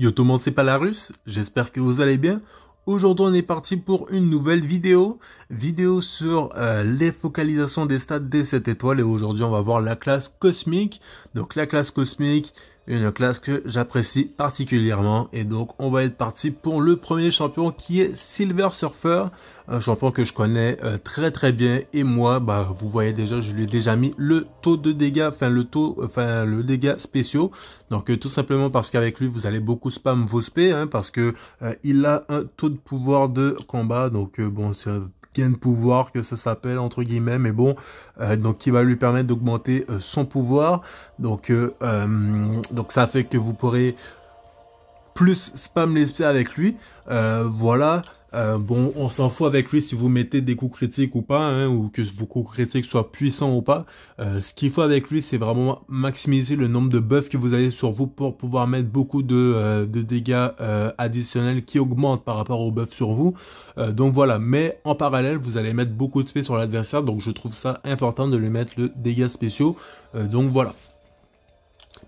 Yo tout le monde, c'est pas la russe, j'espère que vous allez bien. Aujourd'hui on est parti pour une nouvelle vidéo, vidéo sur euh, les focalisations des stades des 7 étoiles et aujourd'hui on va voir la classe cosmique. Donc la classe cosmique, une classe que j'apprécie particulièrement. Et donc, on va être parti pour le premier champion qui est Silver Surfer. Un champion que je connais euh, très très bien. Et moi, bah, vous voyez déjà, je lui ai déjà mis le taux de dégâts, enfin le taux, enfin le dégât spéciaux. Donc, euh, tout simplement parce qu'avec lui, vous allez beaucoup spam vos spé, hein, parce que euh, il a un taux de pouvoir de combat. Donc, bon, c'est de pouvoir que ça s'appelle entre guillemets mais bon euh, donc qui va lui permettre d'augmenter euh, son pouvoir donc euh, donc ça fait que vous pourrez plus spam les avec lui voilà euh, bon, on s'en fout avec lui si vous mettez des coups critiques ou pas, hein, ou que vos coups critiques soient puissants ou pas. Euh, ce qu'il faut avec lui, c'est vraiment maximiser le nombre de buffs que vous avez sur vous pour pouvoir mettre beaucoup de, euh, dégâts additionnels qui augmentent par rapport aux buffs sur vous. donc voilà, mais en parallèle, vous allez mettre beaucoup de spé sur l'adversaire, donc je trouve ça important de lui mettre le dégâts spéciaux. donc voilà.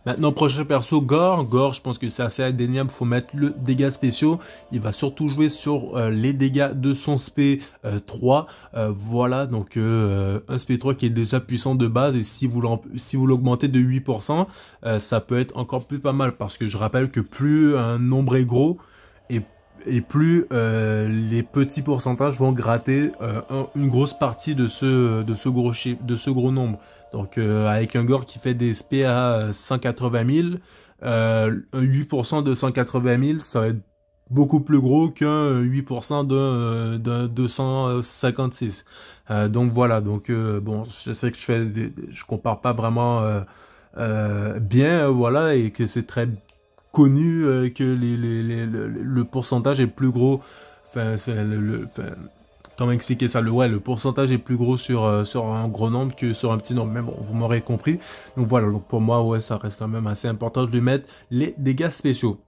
Maintenant, prochain perso, Gore. Gore, je pense que c'est assez indéniable. il Faut mettre le dégât spéciaux. Il va surtout jouer sur euh, les dégâts de son SP3. Euh, euh, voilà, donc un SP3 qui est déjà puissant de base. Et si vous l'augmentez de 8%, ça peut être encore plus pas mal. Parce que je rappelle que plus un nombre est gros, et plus les petits pourcentages vont gratter une grosse partie de ce gros nombre. Donc euh, avec un gore qui fait des SP à 180 000, euh, 8% de 180 000, ça va être beaucoup plus gros qu'un 8% de, 256. Euh, euh, donc voilà, donc bon, je sais que je fais, je compare pas vraiment bien, voilà, et que c'est très connu que les, le, pourcentage est plus gros. Enfin, le, le, enfin, comment expliquer ça le ouais le pourcentage est plus gros sur euh, sur un gros nombre que sur un petit nombre mais bon vous m'aurez compris donc voilà donc pour moi ouais ça reste quand même assez important de lui mettre les dégâts spéciaux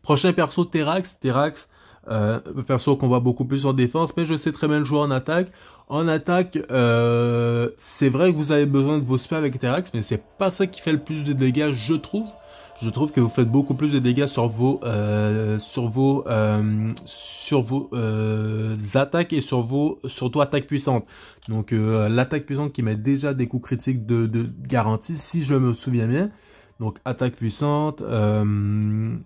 prochain perso Terax Terax euh, perso qu'on voit beaucoup plus en défense, mais je sais très bien le jouer en attaque. En attaque, euh, c'est vrai que vous avez besoin de vos spams avec Terax, mais c'est pas ça qui fait le plus de dégâts, je trouve je trouve que vous faites beaucoup plus de dégâts sur vos, euh, sur vos, euh, sur vos euh, attaques et sur vos, surtout attaques puissantes. Donc l'attaque puissante qui met déjà des coups critiques de, garantie, si je me souviens bien. Donc attaque puissante. le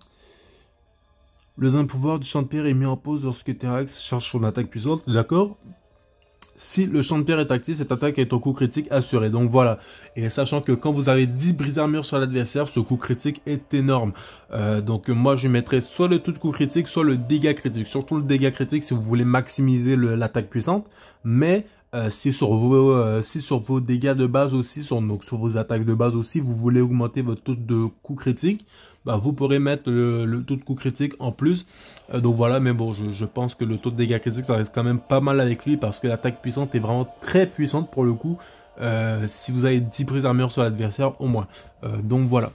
pouvoir du champ de pierre est mis en pause lorsque Terax cherche son attaque puissante. D'accord si le champ de pierre est actif, cette attaque est au coup critique assuré. Donc voilà. Et sachant que quand vous avez 10 brises d'armure sur l'adversaire, ce coup critique est énorme. Euh, donc moi je mettrais soit le tout de coup critique, soit le dégât critique. Surtout le dégât critique si vous voulez maximiser l'attaque puissante. Mais euh, si sur vos euh, sur vos dégâts de base aussi, sur, donc sur vos attaques de base aussi, vous voulez augmenter votre taux de coup critique, bah, vous pourrez mettre le, taux de coup critique en plus. Euh, donc voilà, mais bon, je, pense que le taux de dégâts critiques, ça reste quand même pas mal avec lui parce que l'attaque puissante est vraiment très puissante pour le coup. Euh, si vous avez 10 prises d'armure sur l'adversaire, au moins. Euh, donc voilà.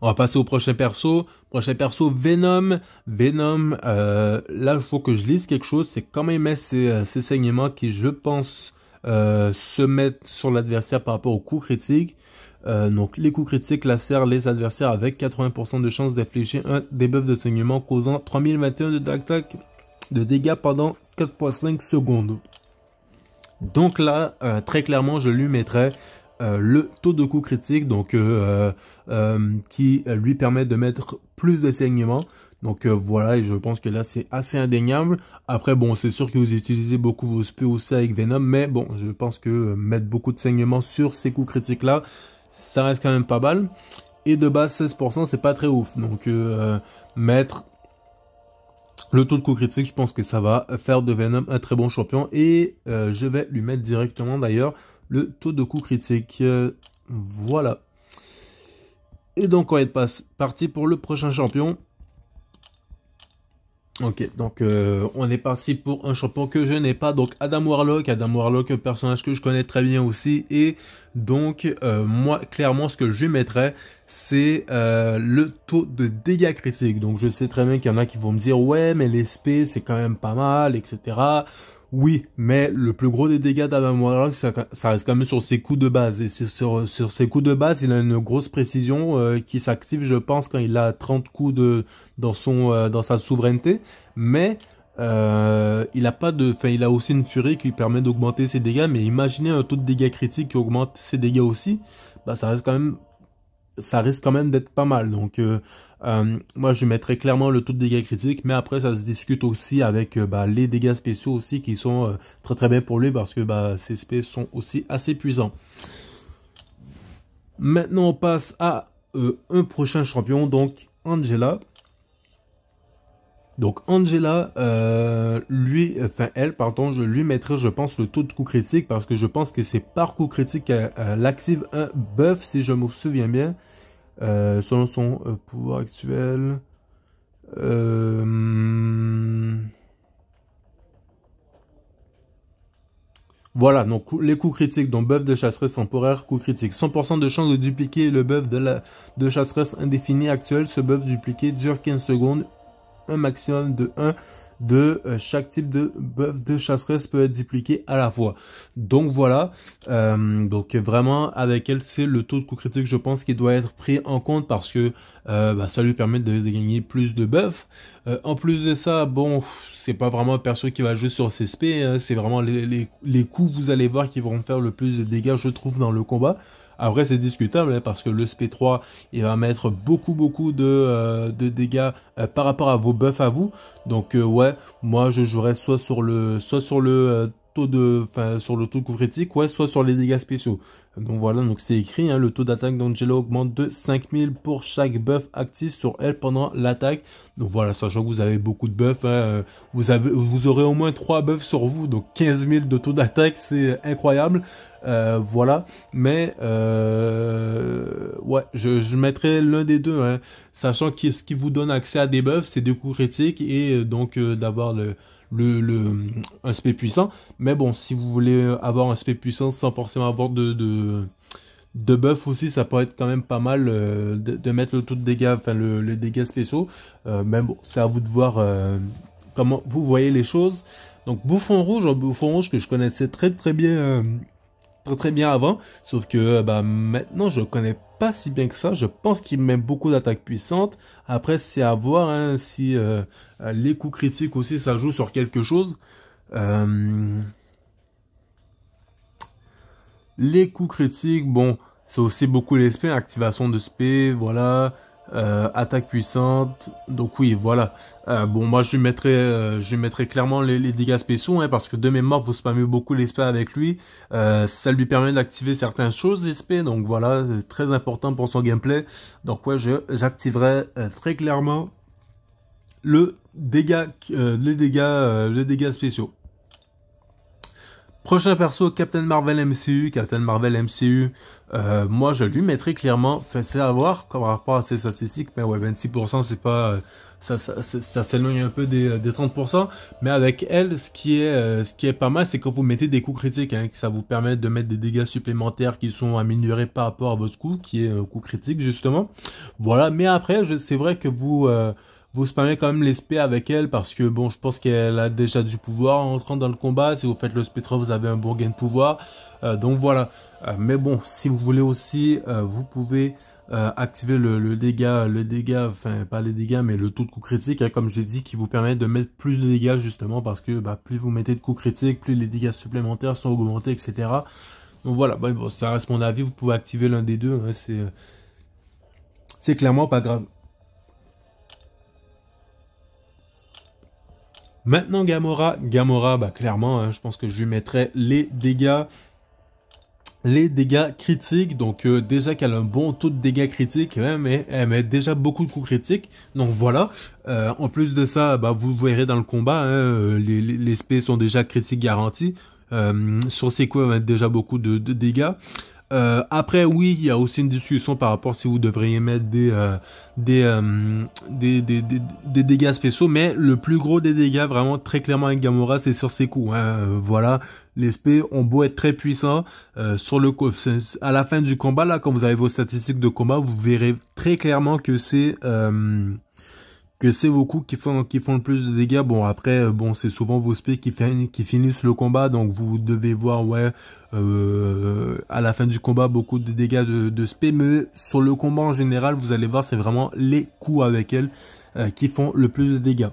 On va passer au prochain perso. Prochain perso, Venom. Venom, là, il faut que je lise quelque chose. C'est quand même ces, saignements qui, je pense, se mettent sur l'adversaire par rapport au coup critique. Euh, donc les coups critiques lacèrent les adversaires avec 80% de chance d'infliger un debuff de saignement causant 3021 de de dégâts pendant 4.5 secondes. Donc là, euh, très clairement, je lui mettrais euh, le taux de coup critique, donc qui lui permet de mettre plus de saignements. Donc voilà, et je pense que là c'est assez indéniable. Après bon, c'est sûr que vous utilisez beaucoup vos spé aussi avec Venom, mais bon, je pense que mettre beaucoup de saignements sur ces coups critiques là, ça reste quand même pas mal. Et de base, 16%, c'est pas très ouf. Donc, euh, mettre le taux de coût critique, je pense que ça va faire de Venom un très bon champion. Et euh, je vais lui mettre directement d'ailleurs le taux de coût critique. Euh, voilà. Et donc on passe. parti pour le prochain champion. Ok, donc euh, on est parti pour un champion que je n'ai pas, donc Adam Warlock, Adam Warlock, un personnage que je connais très bien aussi, et donc euh, moi clairement ce que je mettrais c'est euh, le taux de dégâts critiques, donc je sais très bien qu'il y en a qui vont me dire ouais mais l'SP c'est quand même pas mal, etc. Oui, mais le plus gros des dégâts d'Adam Warlock, ça, reste quand même sur ses coups de base. Et sur, ses coups de base, il a une grosse précision euh, qui s'active, je pense, quand il a 30 coups de, dans, son, euh, dans sa souveraineté. Mais euh, il a pas de, il a aussi une furie qui permet d'augmenter ses dégâts. Mais imaginez un taux de dégâts critique qui augmente ses dégâts aussi. Bah, ça reste quand même ça risque quand même d'être pas mal. Donc, euh, euh, moi, je mettrais clairement le taux de dégâts critiques, mais après, ça se discute aussi avec euh, bah, les dégâts spéciaux aussi, qui sont très très bien pour lui, parce que bah, ces sont aussi assez puissants. Maintenant, on passe à un prochain champion, donc Angela. Donc Angela, euh, lui, enfin elle, pardon, je lui mettrai, je pense, le taux de coup critique parce que je pense que c'est par coup critique qu'elle active un buff, si je me souviens bien, euh, selon son euh, pouvoir actuel. Voilà, donc les coups critiques, donc, buff de chasseresse temporaire, coup critique. 100% de chance de dupliquer le buff de, la, de chasseresse indéfinie actuelle. Ce buff dupliqué dure 15 secondes, un maximum de 1 de euh, chaque type de buff de chasseresse peut être dupliqué à la fois. Donc voilà, euh, donc vraiment avec elle c'est le taux de coup critique je pense qui doit être pris en compte parce que euh, bah, ça lui permet de, gagner plus de bœuf. en plus de ça, bon, c'est pas vraiment un perso qui va jouer sur ses SP, hein. c'est vraiment les, les coups vous allez voir qui vont faire le plus de dégâts je trouve dans le combat. Après, c'est discutable hein, parce que le SP3, il va mettre beaucoup, beaucoup de, euh, dégâts euh, par rapport à vos buffs à vous. Donc, euh, ouais, moi, je jouerais soit sur le, soit sur le taux de, enfin, sur le taux de critique, soit sur les dégâts spéciaux. Donc voilà, donc c'est écrit, hein, le taux d'attaque d'Angelo augmente de 5000 pour chaque buff actif sur elle pendant l'attaque. Donc voilà, sachant que vous avez beaucoup de buffs, hein, vous, avez, vous aurez au moins 3 buffs sur vous, donc 15 de taux d'attaque, c'est incroyable. Euh, voilà, mais euh, ouais, je, mettrais l'un des deux, hein. sachant que ce qui vous donne accès à des buffs, c'est des coups critiques et euh, donc d'avoir le, un spé puissant. Mais bon, si vous voulez avoir un spé puissant sans forcément avoir de, de, buff aussi, ça peut être quand même pas mal de, mettre le taux de dégâts, enfin le, le dégâts spéciaux. mais bon, c'est à vous de voir comment vous voyez les choses. Donc Bouffon Rouge, un Bouffon Rouge que je connaissais très très bien très bien avant, sauf que euh, bah, maintenant je connais pas si bien que ça. Je pense qu'il met beaucoup d'attaques puissantes. Après, c'est à voir hein, si euh, euh, les coups critiques aussi ça joue sur quelque chose. Les coups critiques, bon, c'est aussi beaucoup les activation de spé, voilà. Euh, attaque puissante. Donc oui, voilà. Euh, bon, moi je lui mettrais, euh, je lui mettrais clairement les, dégâts spéciaux, hein, parce que de morts, vous spammez beaucoup les avec lui. ça lui permet d'activer certaines choses, les Donc voilà, c'est très important pour son gameplay. Donc ouais, j'activerai très clairement le les dégâts, les dégâts spéciaux. Prochain perso, Captain Marvel MCU. Captain Marvel MCU, euh, moi je lui mettrais clairement, fait' c'est à voir par rapport à ses statistiques, mais ouais, 26% c'est pas, euh, ça, ça, ça, s'éloigne un peu des, euh, des 30%, mais avec elle, ce qui est, euh, ce qui est pas mal, c'est quand vous mettez des coups critiques, hein, ça vous permet de mettre des dégâts supplémentaires qui sont améliorés par rapport à votre coup, qui est un coup critique justement. Voilà, mais après, c'est vrai que vous vous spammez quand même les avec elle parce que bon, je pense qu'elle a déjà du pouvoir en entrant dans le combat. Si vous faites le spectre 3, vous avez un bon gain de pouvoir. Euh, donc voilà. Euh, mais bon, si vous voulez aussi, euh, vous pouvez activer le, le, dégât, le dégât, enfin pas les dégâts, mais le taux de coup critique, hein, comme j'ai dit, qui vous permet de mettre plus de dégâts justement parce que bah, plus vous mettez de coups critiques, plus les dégâts supplémentaires sont augmentés, etc. Donc voilà, ça reste mon avis, vous pouvez activer l'un des deux, hein, c'est clairement pas grave. Maintenant Gamora, Gamora, bah clairement, hein, je pense que je lui mettrai les dégâts les dégâts critiques. Donc euh, déjà qu'elle a un bon taux de dégâts critiques, mais elle met déjà beaucoup de coups critiques. Donc voilà. Euh, en plus de ça, bah, vous verrez dans le combat, hein, euh, les, les, sont déjà critiques garantis. sur ses coups, elle met déjà beaucoup de dégâts. Euh, après, oui, il y a aussi une discussion par rapport si vous devriez mettre des, euh, euh, des, des, des, des, dégâts spéciaux, mais le plus gros des dégâts, vraiment très clairement avec Gamora, c'est sur ses coups. Hein. Voilà, les spés ont beau être très puissants sur le À la fin du combat, là, quand vous avez vos statistiques de combat, vous verrez très clairement que c'est que c'est vos coups qui font, qui font le plus de dégâts. Bon, après, euh, bon, c'est souvent vos spés qui, finissent le combat, donc vous devez voir, ouais, euh, à la fin du combat, beaucoup de dégâts de, de mais sur le combat en général, vous allez voir, c'est vraiment les coups avec elle euh, qui font le plus de dégâts.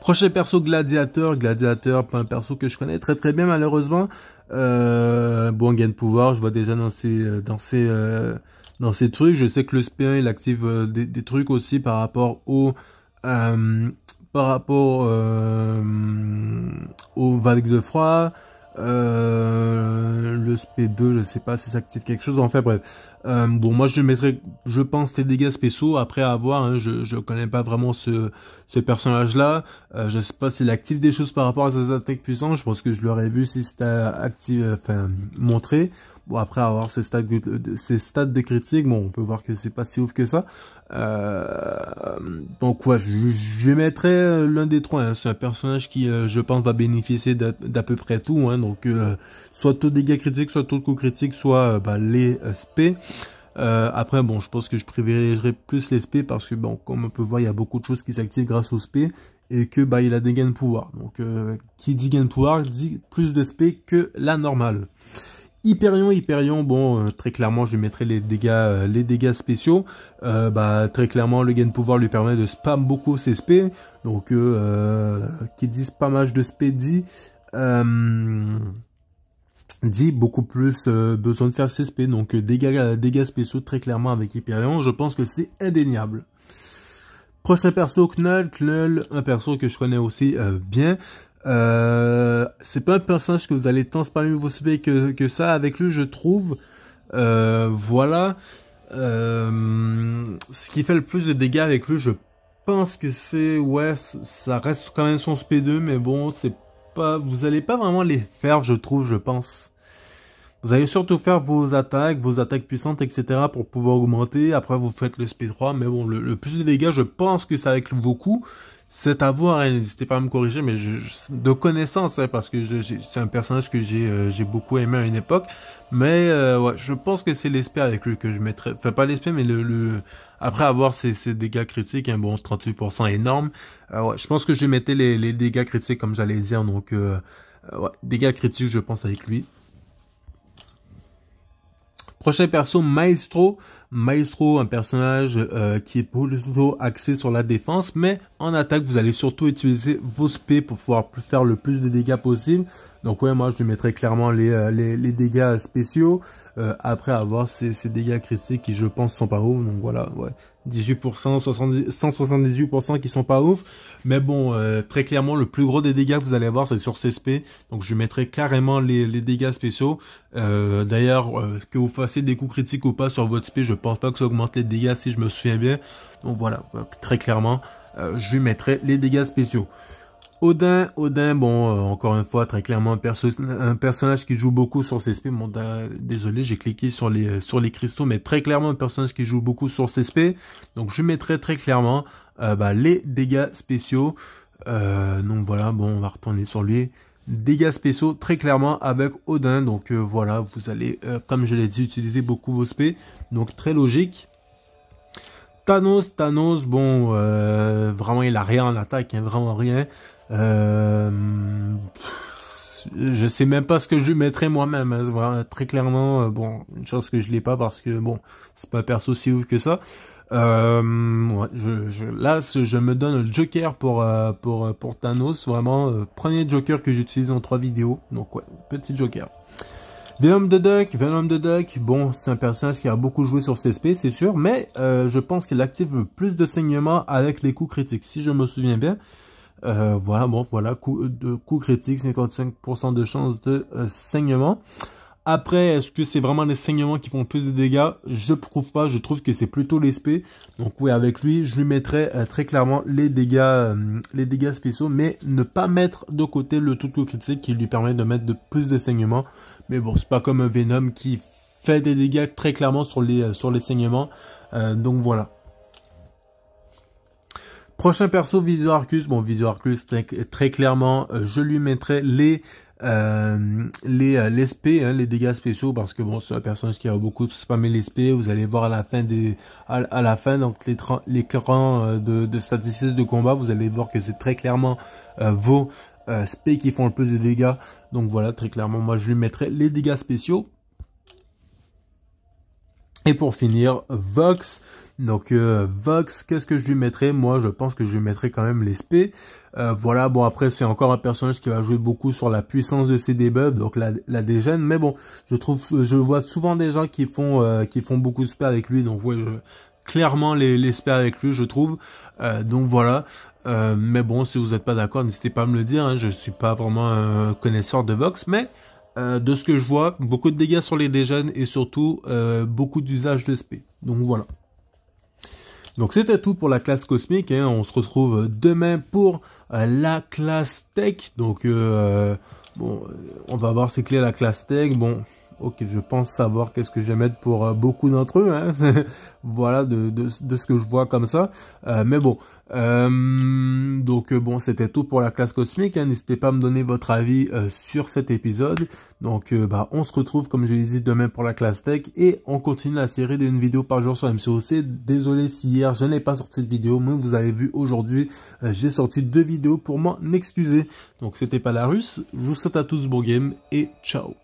Prochain perso gladiateur, gladiateur, un perso que je connais très très bien malheureusement. bon gain de pouvoir, je vois déjà dans ses dans dans ces trucs. Je sais que le SP1 il active euh, des, trucs aussi par rapport au euh, par rapport euh, aux vagues de froid. Euh, le SP2, je sais pas si ça active quelque chose. Enfin bref, euh, bon, moi je mettrais, je pense, tes dégâts spéciaux après avoir. Hein, je ne connais pas vraiment ce, ce personnage-là. Euh, je sais pas s'il active des choses par rapport à ses attaques puissantes. Je pense que je l'aurais vu si c'était active, euh, enfin montré. Bon, après avoir ses stats de, ses stats de critique, bon, on peut voir que c'est pas si ouf que ça. Euh, donc ouais, je, je mettrais euh, l'un des trois. Hein. C'est un personnage qui, euh, je pense, va bénéficier d'à peu près tout. Hein. donc soit taux dégâts critiques, soit taux de coups critiques, soit bah, les SP. Euh, après, bon, je pense que je privilégierai plus les SP parce que, bon, comme on peut voir, il y a beaucoup de choses qui s'activent grâce aux SP et que, bah, il a des gains de pouvoir. Donc, euh, qui dit gain de pouvoir dit plus de SP que la normale. Hyperion, Hyperion, bon, euh, très clairement, je lui mettrai les dégâts, les dégâts spéciaux. bah, très clairement, le gain de pouvoir lui permet de spam beaucoup ses sp Donc, qui dit spamage de sp dit dit beaucoup plus euh, besoin de faire ses SP, donc euh, dégâts, euh, dégâts spéciaux très clairement avec Hyperion, je pense que c'est indéniable. Prochain perso, Knull, Knull, un perso que je connais aussi bien. c'est pas un personnage que vous allez tant de vos SP que, que, ça avec lui, je trouve. voilà. ce qui fait le plus de dégâts avec lui, je pense que c'est... Ouais, ça reste quand même son SP2, mais bon, c'est pas... Vous allez pas vraiment les faire, je trouve, je pense. Vous allez surtout faire vos attaques, vos attaques puissantes, etc. pour pouvoir augmenter. Après, vous faites le SP3. Mais bon, le, plus de dégâts, je pense que c'est avec vos coups. C'est à voir. Hein, n'hésitez pas à me corriger, mais de connaissance, hein, parce que c'est un personnage que euh, j'ai beaucoup aimé à une époque. Mais euh, ouais, je pense que c'est l'esprit avec lui que je mettrais. Enfin, pas l'esprit, mais le, Après avoir ses, dégâts critiques, hein, bon, 38% énorme. Euh, ouais, je pense que je mettais les, les dégâts critiques, comme j'allais dire. Donc, ouais, dégâts critiques, je pense, avec lui. Prochain perso, Maestro. Maestro, un personnage euh, qui est plutôt axé sur la défense, mais en attaque, vous allez surtout utiliser vos spés pour pouvoir faire le plus de dégâts possible. Donc ouais, moi je mettrai mettrais clairement euh, les, les, dégâts spéciaux, euh, après avoir ces, ces, dégâts critiques qui je pense sont pas ouf, donc voilà, ouais, 18%, 178% qui sont pas ouf, mais bon, très clairement, le plus gros des dégâts que vous allez avoir, c'est sur ces SP. donc je mettrai carrément les, les dégâts spéciaux, d'ailleurs, que vous fassiez des coups critiques ou pas sur votre spé, je pas que ça augmente les dégâts si je me souviens bien. Donc voilà, euh, très clairement, euh, je mettrai les dégâts spéciaux. Odin, Odin, bon, euh, encore une fois, très clairement, un, un, personnage qui joue beaucoup sur ses SP. désolé, j'ai cliqué sur les, sur les cristaux, mais très clairement, un personnage qui joue beaucoup sur ses SP, Donc, je mettrai très clairement bah, les dégâts spéciaux. donc, voilà, bon, on va retourner sur lui dégâts spéciaux très clairement avec Odin. Donc euh, voilà, vous allez, euh, comme je l'ai dit, utiliser beaucoup vos spé Donc très logique. Thanos, Thanos, bon, euh, vraiment il a rien en attaque, hein, vraiment rien. Euh, je sais même pas ce que je lui mettrais moi-même. Hein. très clairement, euh, bon, une chose que je l'ai pas parce que bon, c'est pas perso si ouf que ça. Euh, je, là, je me donne le Joker pour euh, pour pour Thanos. Vraiment, premier Joker que j'utilise en trois vidéos. Donc ouais, petit Joker. Venom de Duck, Venom de Duck, bon, c'est un personnage qui a beaucoup joué sur CSP, c'est sûr, mais je pense qu'il active plus de saignement avec les coups critiques, si je me souviens bien. Euh, voilà, bon, voilà, coup, euh, coup critique, 55% de chance de euh, saignement. Après, est-ce que c'est vraiment les saignements qui font le plus de dégâts Je prouve pas, je trouve que c'est plutôt l'espé. Donc oui, avec lui, je lui mettrai très clairement les dégâts, les dégâts spéciaux, mais ne pas mettre de côté le tout coup critique qui lui permet de mettre de plus de saignements. Mais bon, c'est pas comme un Venom qui fait des dégâts très clairement sur les, sur les saignements. donc voilà. Prochain perso, Visio Arcus. Bon, Visio Arcus, très, clairement, euh, je lui mettrai les euh, les, euh, les SP, hein, les dégâts spéciaux, parce que bon, c'est un personnage qui a beaucoup spamé les SP, vous allez voir à la fin des, à, la fin, donc les, les crans de, de statistiques de combat, vous allez voir que c'est très clairement vos SP qui font le plus de dégâts, donc voilà, très clairement, moi je lui mettrai les dégâts spéciaux. Et pour finir, Vox, donc euh, Vox, qu'est-ce que je lui mettrais Moi, je pense que je lui mettrais quand même les Euh, voilà, bon après c'est encore un personnage qui va jouer beaucoup sur la puissance de ses debuffs, donc la, la Mais bon, je trouve, je vois souvent des gens qui font, euh, qui font beaucoup de spé avec lui, donc ouais, clairement les, avec lui, je trouve. Euh, donc voilà. mais bon, si vous n'êtes pas d'accord, n'hésitez pas à me le dire. Hein, je suis pas vraiment un connaisseur de Vox, mais de ce que je vois, beaucoup de dégâts sur les dégènes, et surtout beaucoup d'usage de SP. Donc voilà. Donc c'était tout pour la classe cosmique, hein. on se retrouve demain pour euh, la classe tech, donc euh, bon, euh, on va voir c'est clé la classe tech, bon... Ok, je pense savoir qu'est-ce que je vais mettre pour euh, beaucoup d'entre eux. Hein. voilà, de, de, ce que je vois comme ça. Euh, mais bon. Euh, donc bon, c'était tout pour la classe cosmique. Hein. N'hésitez pas à me donner votre avis sur cet épisode. Donc bah, on se retrouve, comme je l'ai dit, demain pour la classe tech. Et on continue la série d'une vidéo par jour sur MCOC. Désolé si hier je n'ai pas sorti de vidéo. Mais vous avez vu aujourd'hui, j'ai sorti deux vidéos pour m'en excuser. Donc c'était pas la russe. Je vous souhaite à tous bon game et ciao